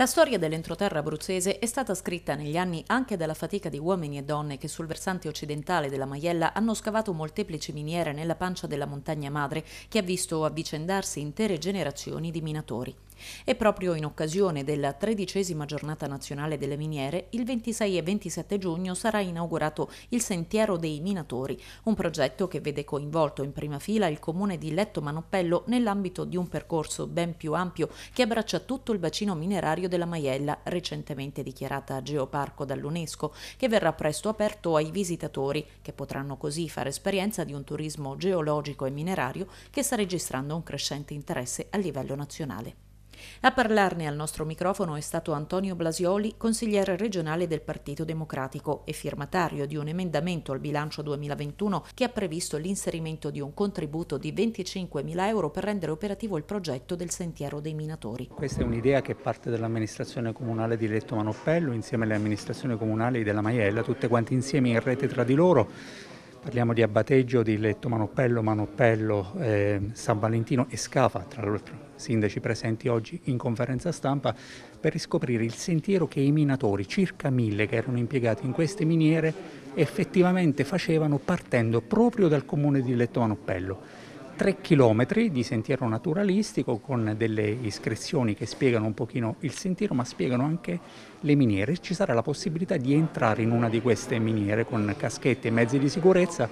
La storia dell'entroterra abruzzese è stata scritta negli anni anche dalla fatica di uomini e donne che sul versante occidentale della Maiella hanno scavato molteplici miniere nella pancia della montagna madre che ha visto avvicendarsi intere generazioni di minatori. E proprio in occasione della tredicesima giornata nazionale delle miniere, il 26 e 27 giugno sarà inaugurato il Sentiero dei Minatori, un progetto che vede coinvolto in prima fila il comune di Letto Manoppello nell'ambito di un percorso ben più ampio che abbraccia tutto il bacino minerario della Maiella, recentemente dichiarata geoparco dall'UNESCO, che verrà presto aperto ai visitatori, che potranno così fare esperienza di un turismo geologico e minerario che sta registrando un crescente interesse a livello nazionale. A parlarne al nostro microfono è stato Antonio Blasioli, consigliere regionale del Partito Democratico e firmatario di un emendamento al bilancio 2021 che ha previsto l'inserimento di un contributo di 25.000 euro per rendere operativo il progetto del Sentiero dei Minatori. Questa è un'idea che parte dall'amministrazione comunale di Letto Manoppello insieme alle amministrazioni comunali della Maiella, tutte quante insieme in rete tra di loro Parliamo di Abbateggio, di Letto Manoppello, Manoppello, eh, San Valentino e Scafa, tra l'altro sindaci presenti oggi in conferenza stampa, per riscoprire il sentiero che i minatori, circa mille che erano impiegati in queste miniere, effettivamente facevano partendo proprio dal comune di Letto Manoppello. 3 km di sentiero naturalistico con delle iscrizioni che spiegano un pochino il sentiero ma spiegano anche le miniere. Ci sarà la possibilità di entrare in una di queste miniere con caschette e mezzi di sicurezza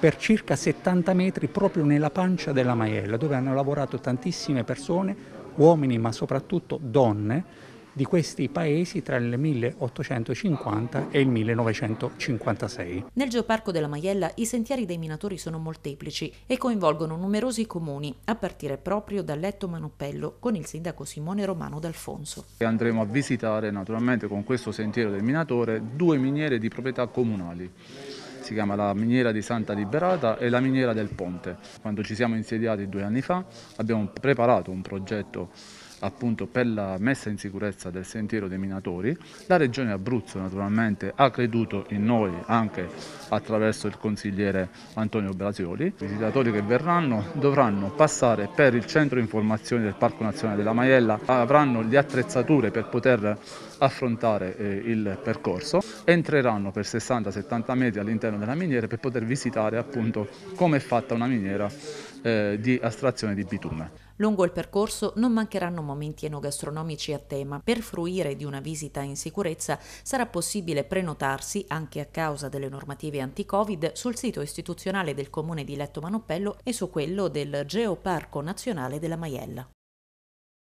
per circa 70 metri proprio nella pancia della maiella dove hanno lavorato tantissime persone, uomini ma soprattutto donne di questi paesi tra il 1850 e il 1956. Nel Geoparco della Maiella i sentieri dei minatori sono molteplici e coinvolgono numerosi comuni, a partire proprio da Letto Manuppello con il sindaco Simone Romano D'Alfonso. Andremo a visitare naturalmente con questo sentiero del minatore due miniere di proprietà comunali si chiama la miniera di Santa Liberata e la miniera del Ponte. Quando ci siamo insediati due anni fa abbiamo preparato un progetto appunto per la messa in sicurezza del sentiero dei minatori. La Regione Abruzzo naturalmente ha creduto in noi anche attraverso il consigliere Antonio Brasioli. I visitatori che verranno dovranno passare per il centro informazioni del Parco Nazionale della Maiella, avranno le attrezzature per poter affrontare eh, il percorso, entreranno per 60-70 metri all'interno della miniera per poter visitare appunto come è fatta una miniera eh, di astrazione di bitume. Lungo il percorso non mancheranno momenti enogastronomici a tema. Per fruire di una visita in sicurezza sarà possibile prenotarsi, anche a causa delle normative anti-Covid, sul sito istituzionale del comune di Letto Manoppello e su quello del Geoparco Nazionale della Maiella.